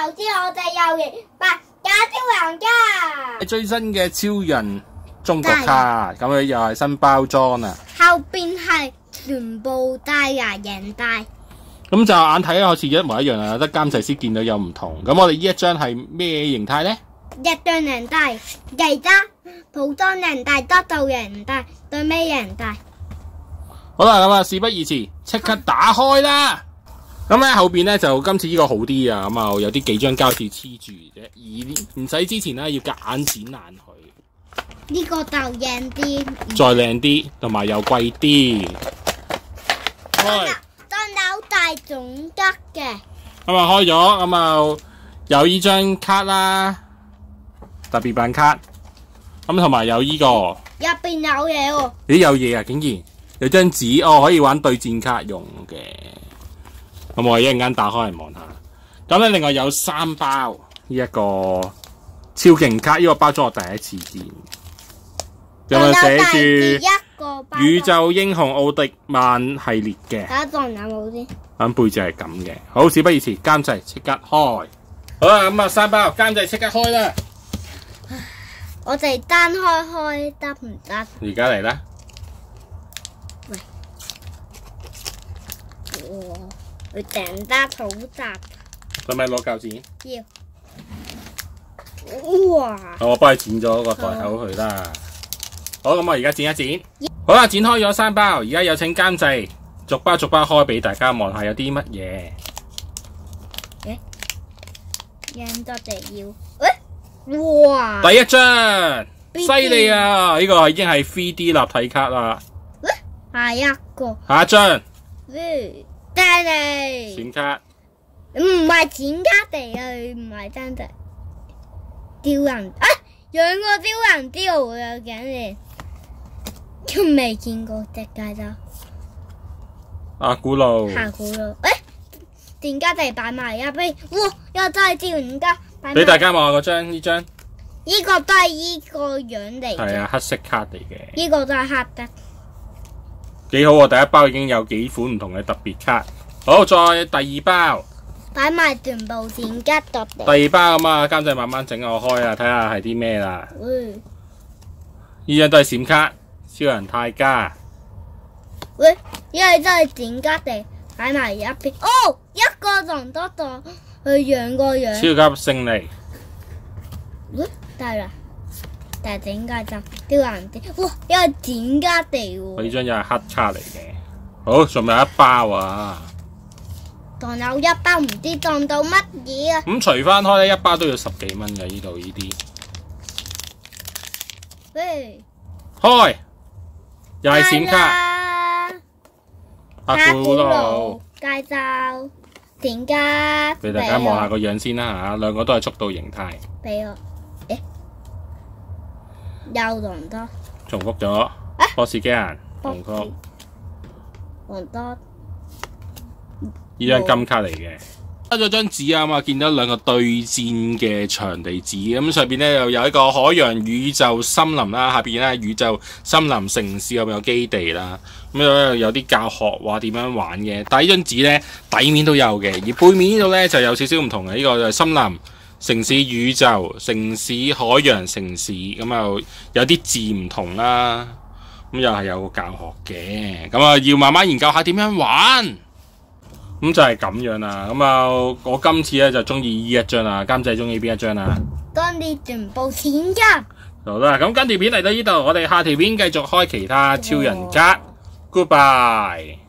投资我哋又儿园，唔系假超人噶。最新嘅超人中国卡，咁佢又系新包装啊。后边系全部带牙形带。咁就眼睇啊，好似一模一样啊，得监制师见到有唔同。咁我哋呢一张系咩形态咧？一张人带，而家普通人带、得到人带、对咩人带？好啦，咁啊，事不宜迟，即刻打开啦。咁咧后边咧就今次呢个好啲啊，咁啊有啲几张胶纸黐住啫，而唔使之前咧要夹硬剪烂佢。呢个就靓啲，再靓啲，同埋又贵啲。开真扭大总得嘅。咁啊开咗，咁啊有呢张卡啦，特别版卡，咁同埋有呢个。入边有嘢喎。咦有嘢啊！竟然有张纸哦，可以玩对战卡用嘅。咁我一陣間打開嚟望下，咁咧另外有三包呢一個超勁卡，呢個包裝我第一次見，有冇寫住宇宙英雄奧迪曼系列嘅。打個眼冇先。咁背脊係咁嘅，好，事不宜遲，監制即刻開。好啦，咁啊三包，監制即刻開啦。我哋單開開得唔得？而家嚟啦。去订家土使唔使攞胶剪？要哇！我帮你剪咗个袋口佢啦。好，咁我而家剪一剪。好啦，剪开咗三包，而家有请监制逐包逐包开俾大家望下，有啲乜嘢？诶，廿多只要喂哇！第一张犀利啊！呢个已经系 three D 立体卡啦。喂，下一个。下一张咩？真係閃卡，唔係閃卡地啊，唔係真地。吊人啊，養過吊人吊會啊，竟然都未見過只街咋。阿古路，阿古路，誒、欸，點解地擺埋啊？俾哇，又真係吊人家。俾大家望下嗰張呢張，呢個都係呢個樣嚟。係啊，黑色卡嚟嘅。呢個都係黑得。几好啊！第一包已经有几款唔同嘅特别卡，好再第二包，摆埋全部剪吉特第二包啊嘛，监制慢慢整我开啊，睇下系啲咩啦。嗯。呢张都系闪卡，超人泰加。喂，呢家真系剪吉地，摆埋一边。哦，一个狼多朵，去养个样。超级胜利。喂，得啦。但系整家罩啲蓝啲，哇，因系剪家地喎。呢张又系黑叉嚟嘅，好，仲有一包啊，仲有一包唔知撞到乜嘢啊。咁除翻开咧，一包都要十几蚊嘅呢度呢啲。喂，开，又系闪卡，卡通路，介绍点家俾大家望下个样先啦吓，两个都系速度形态。俾我。又王多，重复咗，波士机人，重复，王多，呢张金卡嚟嘅，得咗张纸啊嘛，见到两个对战嘅场地纸，咁上边咧又有一个海洋宇宙森林啦，下边咧宇宙森林城市有样基地啦，咁样有啲教学话点样玩嘅，但系呢张纸咧底面都有嘅，而背面呢度咧就有少少唔同嘅，呢个就系森林。城市宇宙、城市海洋、城市咁又有啲字唔同啦，咁又系有个教学嘅，咁啊要慢慢研究下点样玩，咁就系咁样啦。咁啊，我今次咧就中意依一张啊，监制中意边一张啊？当你全部钱噶。好啦，咁跟条片嚟到呢度，我哋下条片继续开其他超人卡，goodbye。